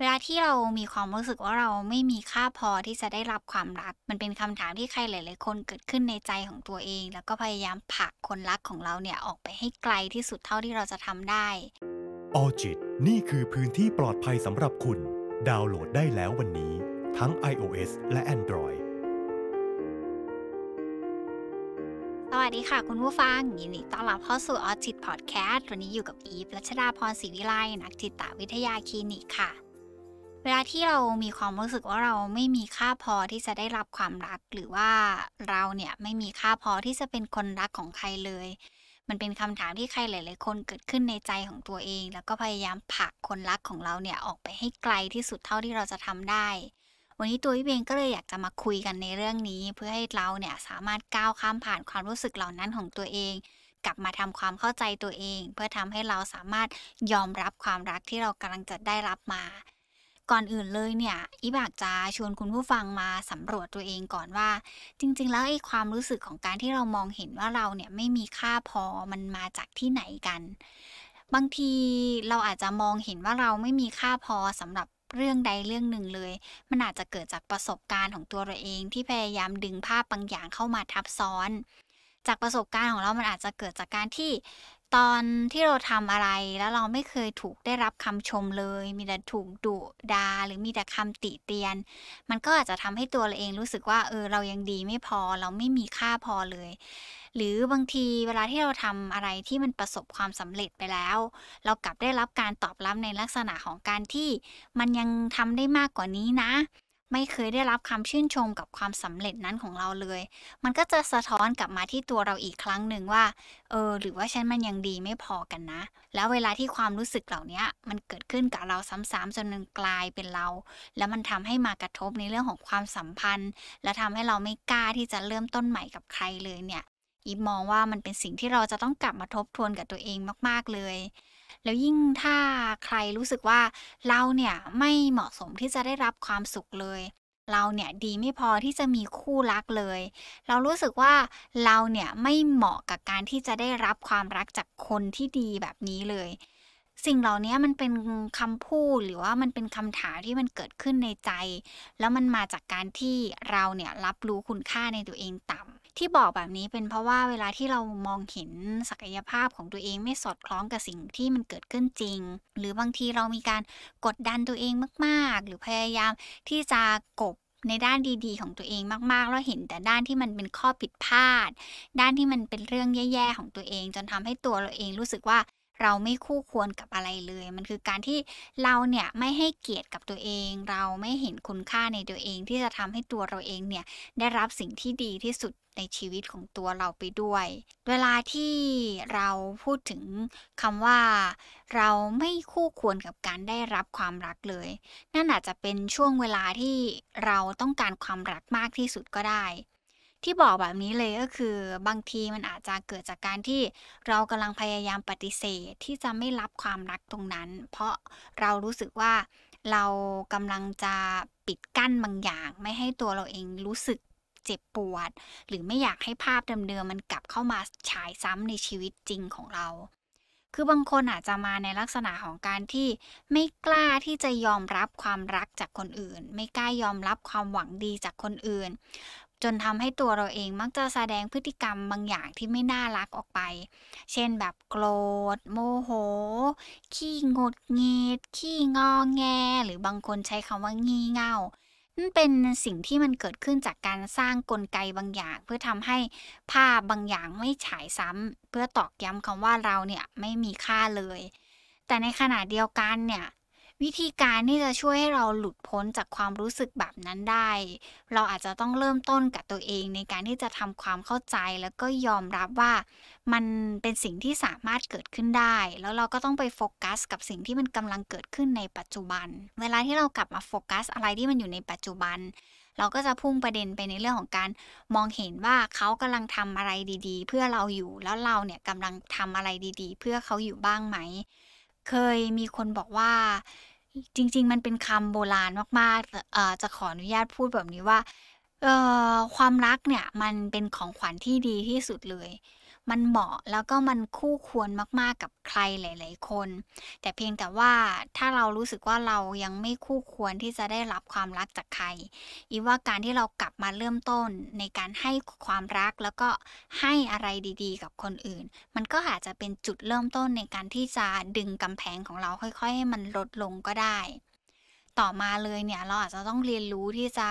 เวลาที่เรามีความรู้สึกว่าเราไม่มีค่าพอที่จะได้รับความรัก มันเป็นคำถามที่ใครหลายๆ คนเกิดขึ้นในใจของตัวเอง แล้วก็พยายามผลักคนรักของเราเนี่ยออกไปให้ไกลที่สุดเท่าที่เราจะทำได้ ออจิตนี่คือพื้นที่ปลอดภัยสำหรับคุณ ดาวน์โหลดได้แล้ววันนี้ ทั้ง iOS และ Android สวัสดีค่ะ คุณผู้ฟังยินดีต้อนรับเข้าสู่ออจิตพอดแคสต์ วันนี้อยู่กับอีฟ รัชดาพรศรีวิไล นักจิตวิทยาคลินิกค่ะวลาที่เรามีความรู้สึกว่าเราไม่มีค่าพอที่จะได้รับความรัก หรือว่าเราเนี่ยไม่มีค่าพอที่จะเป็นคนรักของใครเลย มันเป็นคำถามที่ใครหลายๆ คนเกิดขึ้นในใจของตัวเอง แล้วก็พยายามผลักคนรักของเราเนี่ยออกไปให้ไกลที่สุดเท่าที่เราจะทำได้ วันนี้ตัวพี่เบงก็เลยอยากจะมาคุยกันในเรื่องนี้ เพื่อให้เราเนี่ยสามารถก้าวข้ามผ่านความรู้สึกเหล่านั้นของตัวเอง กลับมาทำความเข้าใจตัวเอง เพื่อทำให้เราสามารถยอมรับความรักที่เรากำลังจะได้รับมาก่อนอื่นเลยเนี่ยอีบากจะชวนคุณผู้ฟังมาสำรวจตัวเองก่อนว่า จริง ๆ แล้วไอ้ความรู้สึกของการที่เรามองเห็นว่าเราเนี่ย ไม่มีค่าพอมันมาจากที่ไหนกัน บางทีเราอาจจะมองเห็นว่าเราไม่มีค่าพอสำหรับเรื่องใดเรื่องหนึ่งเลย มันอาจจะเกิดจากประสบการณ์ของตัวเราเองที่พยายามดึงภาพบางอย่างเข้ามาทับซ้อน จากประสบการณ์ของเรา มันอาจจะเกิดจากการที่ตอนที่เราทำอะไรแล้วเราไม่เคยถูกได้รับคำชมเลย มีแต่ถูกดุดาหรือมีแต่คำติเตียน มันก็อาจจะทำให้ตัวเราเองรู้สึกว่า เออ เรายังดีไม่พอเราไม่มีค่าพอเลย หรือบางทีเวลาที่เราทำอะไรที่มันประสบความสำเร็จไปแล้ว เรากลับได้รับการตอบรับในลักษณะของการที่มันยังทำได้มากกว่านี้นะไม่เคยได้รับคำชื่นชมกับความสำเร็จนั้นของเราเลย มันก็จะสะท้อนกลับมาที่ตัวเราอีกครั้งหนึ่งว่า เออ หรือว่าฉันมันยังดีไม่พอกันนะ แล้วเวลาที่ความรู้สึกเหล่านี้มันเกิดขึ้นกับเราซ้ำๆจนมันกลายเป็นเรา แล้วมันทำให้มากระทบในเรื่องของความสัมพันธ์ และทำให้เราไม่กล้าที่จะเริ่มต้นใหม่กับใครเลยเนี่ย อีมองว่ามันเป็นสิ่งที่เราจะต้องกลับมาทบทวนกับตัวเองมากๆเลยแล้วยิ่งถ้าใครรู้สึกว่าเราเนี่ยไม่เหมาะสมที่จะได้รับความสุขเลย เราเนี่ยดีไม่พอที่จะมีคู่รักเลย เรารู้สึกว่าเราเนี่ยไม่เหมาะกับการที่จะได้รับความรักจากคนที่ดีแบบนี้เลย สิ่งเหล่านี้มันเป็นคำพูดหรือว่ามันเป็นคำถามที่มันเกิดขึ้นในใจ แล้วมันมาจากการที่เราเนี่ยรับรู้คุณค่าในตัวเองต่ำที่บอกแบบนี้เป็นเพราะว่าเวลาที่เรามองเห็นศักยภาพของตัวเองไม่สอดคล้องกับสิ่งที่มันเกิดขึ้นจริง หรือบางทีเรามีการกดดันตัวเองมาก ๆ หรือพยายามที่จะกบในด้านดีๆ ของตัวเองมากๆแล้วเห็นแต่ด้านที่มันเป็นข้อผิดพลาด ด้านที่มันเป็นเรื่องแย่ๆของตัวเอง จนทำให้ตัวเราเองรู้สึกว่าเราไม่คู่ควรกับอะไรเลย มันคือการที่เราเนี่ย ไม่ให้เกียรติกับตัวเอง เราไม่เห็นคุณค่าในตัวเองที่จะทำให้ตัวเราเองเนี่ย ได้รับสิ่งที่ดีที่สุดในชีวิตของตัวเราไปด้วย เวลาที่เราพูดถึงคำว่า เราไม่คู่ควรกับการได้รับความรักเลย นั่นอาจจะเป็นช่วงเวลาที่เราต้องการความรักมากที่สุดก็ได้ที่บอกแบบนี้เลยก็คือบางทีมันอาจจะเกิดจากการที่เรากำลังพยายามปฏิเสธที่จะไม่รับความรักตรงนั้น เพราะเรารู้สึกว่าเรากำลังจะปิดกั้นบางอย่าง ไม่ให้ตัวเราเองรู้สึกเจ็บปวด หรือไม่อยากให้ภาพเดิมๆมันกลับเข้ามาฉายซ้ำในชีวิตจริงของเรา คือบางคนอาจจะมาในลักษณะของการที่ไม่กล้าที่จะยอมรับความรักจากคนอื่น ไม่กล้ายอมรับความหวังดีจากคนอื่นจนทำให้ตัวเราเองมักจะแสดงพฤติกรรมบางอย่างที่ไม่น่ารักออกไป เช่นแบบโกรธโมโห ขี้งดเงีดขี้งอแงหรือบางคนใช้คำว่างี่เง่านั่นเป็นสิ่งที่มันเกิดขึ้นจากการสร้างกลไกบางอย่าง เพื่อทำให้ภาพบางอย่างไม่ฉายซ้ำเพื่อตอกย้ำคำว่าเราเนี่ยไม่มีค่าเลย แต่ในขณะเดียวกันเนี่ยวิธีการที่จะช่วยให้เราหลุดพ้นจากความรู้สึกแบบนั้นได้ เราอาจจะต้องเริ่มต้นกับตัวเองในการที่จะทำความเข้าใจ แล้วก็ยอมรับว่ามันเป็นสิ่งที่สามารถเกิดขึ้นได้ แล้วเราก็ต้องไปโฟกัสกับสิ่งที่มันกำลังเกิดขึ้นในปัจจุบัน เวลาที่เรากลับมาโฟกัสอะไรที่มันอยู่ในปัจจุบัน เราก็จะพุ่งประเด็นไปในเรื่องของการ มองเห็นว่าเขากำลังทำอะไรดีๆ เพื่อเราอยู่ แล้วเราเนี่ยกำลังทำอะไรดีๆ เพื่อเขาอยู่บ้างไหม เคยมีคนบอกว่าจริงๆ มันเป็นคำโบราณมากๆเอ่อจะขออนุญาตพูดแบบนี้ว่าเอ่อความรักเนี่ย มันเป็นของขวัญที่ดีที่สุดเลยมันเหมาะแล้วก็มันคู่ควรมากๆกับใครหลาย ๆ คน แต่เพียงแต่ว่าถ้าเรารู้สึกว่าเรายังไม่คู่ควรที่จะได้รับความรักจากใคร อีว่าการที่เรากลับมาเริ่มต้นในการให้ความรักแล้วก็ให้อะไรดีๆ กับคนอื่น มันก็อาจจะเป็นจุดเริ่มต้นในการที่จะดึงกำแพงของเราค่อยๆ ให้มันลดลงก็ได้ ต่อมาเลยเนี่ยเราอาจจะต้องเรียนรู้ที่จะ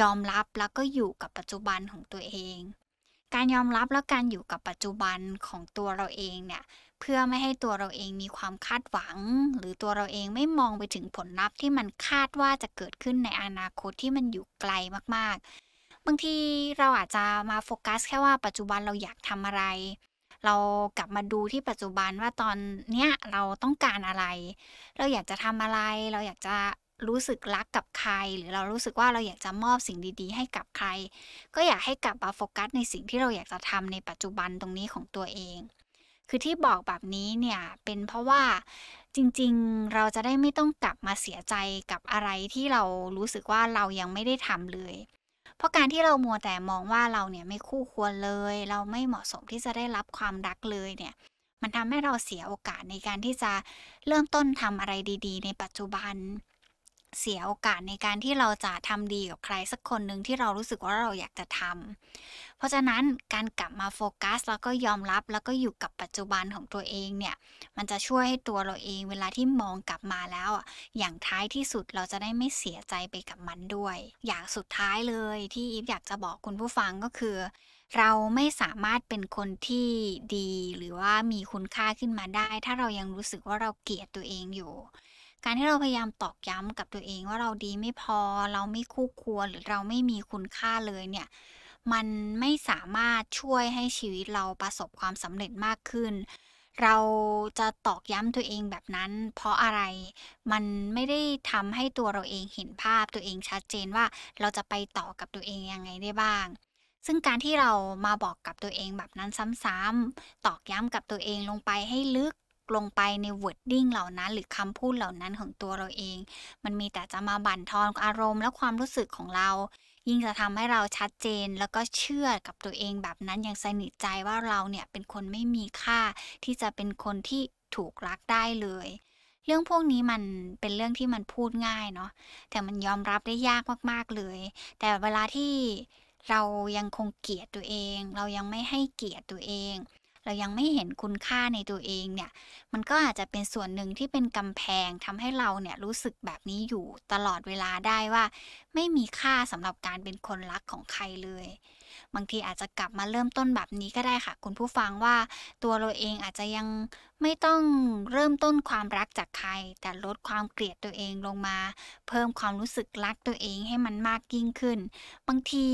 ยอมรับแล้วก็อยู่กับปัจจุบันของตัวเองการยอมรับและการอยู่กับปัจจุบันของตัวเราเองเนี่ยเพื่อไม่ให้ตัวเราเองมีความคาดหวัง หรือตัวเราเองไม่มองไปถึงผลลัพธ์ที่มันคาดว่าจะเกิดขึ้นในอนาคตที่มันอยู่ไกลมากๆบางทีเราอาจจะมา โฟกัสแค่ว่าปัจจุบันเราอยากทำอะไร เรากลับมาดูที่ปัจจุบันว่าตอนเนี้ยเราต้องการอะไร เราอยากจะทำอะไรเราอยากจะรู้สึกรักกับใคร หรือเรารู้สึกว่าเราอยากจะมอบสิ่งดีๆ ให้กับใคร ก็อยากให้กลับมาโฟกัสในสิ่งที่เราอยากจะทำในปัจจุบันตรงนี้ของตัวเอง คือที่บอกแบบนี้เนี่ยเป็นเพราะว่าจริงๆเราจะได้ไม่ต้องกลับมาเสียใจกับอะไรที่เรารู้สึกว่าเรายังไม่ได้ทำเลย เพราะการที่เรามัวแต่มองว่าเราเนี่ยไม่คู่ควรเลย เราไม่เหมาะสมที่จะได้รับความรักเลยเนี่ยมันทำให้เราเสียโอกาสในการที่จะเริ่มต้นทำอะไรดี ๆ ในปัจจุบันเสียโอกาสในการที่เราจะทำดีกับใครสักคนหนึ่งที่เรารู้สึกว่าเราอยากจะทำเพราะฉะนั้นการกลับมาโฟกัส แล้วก็ยอมรับแล้วก็อยู่กับปัจจุบันของตัวเองเนี่ย มันจะช่วยให้ตัวเราเองเวลาที่มองกลับมาแล้วอ่ะอย่างท้ายที่สุดเราจะได้ไม่เสียใจไปกับมันด้วย อย่างสุดท้ายเลยที่อีฟอยากจะบอกคุณผู้ฟังก็คือ เราไม่สามารถเป็นคนที่ดีหรือว่ามีคุณค่าขึ้นมาได้ ถ้าเรายังรู้สึกว่าเราเกลียดตัวเองอยู่การที่เราพยายามตอกย้ำกับตัวเองว่าเราดีไม่พอเราไม่คู่ควรหรือเราไม่มีคุณค่าเลยเนี่ยมันไม่สามารถช่วยให้ชีวิตเราประสบความสำเร็จมากขึ้น เราจะตอกย้ำตัวเองแบบนั้นเพราะอะไรมันไม่ได้ทำให้ตัวเราเองเห็นภาพตัวเองชัดเจนว่าเราจะไปต่อกับตัวเองยังไงได้บ้าง ซึ่งการที่เรามาบอกกับตัวเองแบบนั้นซ้ำๆตอกย้ำกับตัวเองลงไปให้ลึกลงไปในวอร์ดดิ้งเหล่านั้น หรือคำพูดเหล่านั้นของตัวเราเอง มันมีแต่จะมาบั่นทอนอารมณ์ และความรู้สึกของเรา ยิ่งจะทำให้เราชัดเจนแล้วก็เชื่อกับตัวเอง แบบนั้นอย่างสนิทใจว่าเราเนี่ยเป็นคนไม่มีค่าที่จะเป็นคนที่ถูกรักได้เลย เรื่องพวกนี้มันเป็นเรื่องที่มันพูดง่ายเนาะแต่มันยอมรับได้ยากมากๆเลย แต่เวลาที่เรายังคงเกลียดตัวเอง เรายังไม่ให้เกียรติตัวเองเรายังไม่เห็นคุณค่าในตัวเองเนี่ย มันก็อาจจะเป็นส่วนหนึ่งที่เป็นกำแพงทำให้เราเนี่ยรู้สึกแบบนี้อยู่ตลอดเวลาได้ว่า ไม่มีค่าสำหรับการเป็นคนรักของใครเลยบางทีอาจจะกลับมาเริ่มต้นแบบนี้ก็ได้ค่ะ คุณผู้ฟังว่าตัวเราเองอาจจะยังไม่ต้องเริ่มต้นความรักจากใคร แต่ลดความเกลียดตัวเองลงมา เพิ่มความรู้สึกรักตัวเองให้มันมากยิ่งขึ้น บางที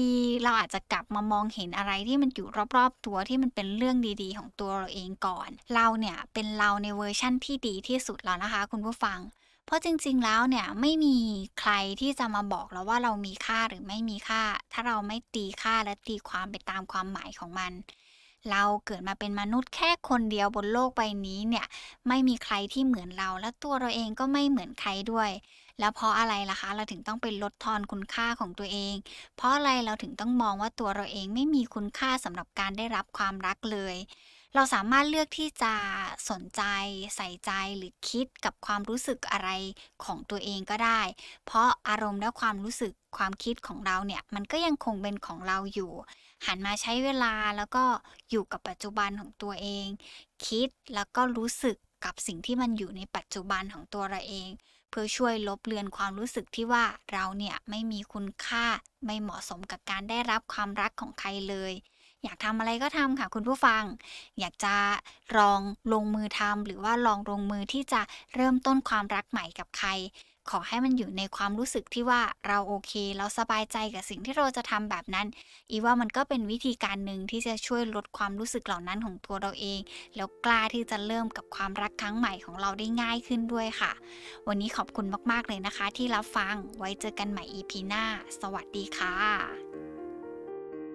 เราอาจจะกลับมามองเห็นอะไรที่มันอยู่รอบๆ ตัวที่มันเป็นเรื่องดีๆ ของตัวเราเองก่อน เราเนี่ย เป็นเราในเวอร์ชั่นที่ดีที่สุดแล้วนะคะ คุณผู้ฟังเพราะจริงๆแล้วเนี่ยไม่มีใครที่จะมาบอกเราว่าเรามีค่าหรือไม่มีค่า ถ้าเราไม่ตีค่าและตีความไปตามความหมายของมัน เราเกิดมาเป็นมนุษย์แค่คนเดียวบนโลกใบนี้เนี่ยไม่มีใครที่เหมือนเราและตัวเราเองก็ไม่เหมือนใครด้วย แล้วเพราะอะไรล่ะคะเราถึงต้องไปลดทอนคุณค่าของตัวเอง เพราะอะไรเราถึงต้องมองว่าตัวเราเองไม่มีคุณค่าสำหรับการได้รับความรักเลยเราสามารถเลือกที่จะสนใจใส่ใจหรือคิดกับความรู้สึกอะไรของตัวเองก็ได้ เพราะอารมณ์และความรู้สึกความคิดของเราเนี่ย มันก็ยังคงเป็นของเราอยู่ หันมาใช้เวลาแล้วก็อยู่กับปัจจุบันของตัวเอง คิดแล้วก็รู้สึกกับสิ่งที่มันอยู่ในปัจจุบันของตัวเราเอง เพื่อช่วยลบเลือนความรู้สึกที่ว่าเราเนี่ยไม่มีคุณค่าไม่เหมาะสมกับการได้รับความรักของใครเลยอยากทำอะไรก็ทำค่ะ คุณผู้ฟัง อยากจะลองลงมือทำหรือว่าลองลงมือที่จะเริ่มต้นความรักใหม่กับใคร ขอให้มันอยู่ในความรู้สึกที่ว่าเราโอเคเราสบายใจกับสิ่งที่เราจะทำแบบนั้น อีว่ามันก็เป็นวิธีการหนึ่งที่จะช่วยลดความรู้สึกเหล่านั้นของตัวเราเอง แล้วกล้าที่จะเริ่มกับความรักครั้งใหม่ของเราได้ง่ายขึ้นด้วยค่ะ วันนี้ขอบคุณมากๆเลยนะคะ ที่รับฟังไว้เจอกันใหม่ EP หน้า สวัสดีค่ะ